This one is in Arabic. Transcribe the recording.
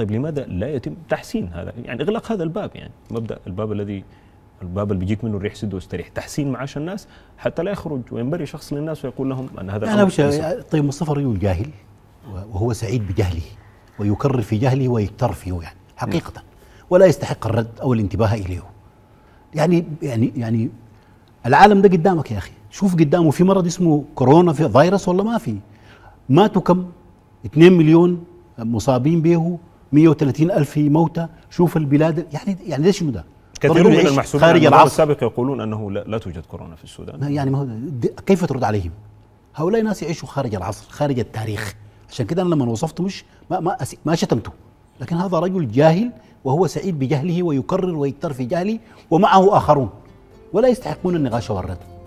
طيب لماذا لا يتم تحسين هذا يعني إغلاق هذا الباب يعني مبدأ الباب الذي الباب اللي بيجيك منه الريح سد واستريح تحسين معاش الناس حتى لا يخرج وينبري شخص للناس ويقول لهم أن هذا أنا وش طيب مصطفى ريون جاهل وهو سعيد بجهله ويكرر في جهله ويكتر فيه يعني حقيقة م. نعم. ولا يستحق الرد أو الانتباه إليه يعني يعني يعني العالم ده قدامك يا أخي شوف قدامه في مرض اسمه كورونا في فيروس ولا ما في ماتوا كم 2 مليون مصابين به 130 ألف موتى شوف البلاد يعني يعني ليش ده كثير من المحسوبين خارج السابق يقولون انه لا, لا توجد كورونا في السودان يعني ما هو كيف ترد عليهم؟ هؤلاء ناس يعيشوا خارج العصر خارج التاريخ عشان كده انا لما وصفته مش ما ما, ما شتمته لكن هذا رجل جاهل وهو سعيد بجهله ويكرر ويكتر في جهله ومعه اخرون ولا يستحقون النقاش والرد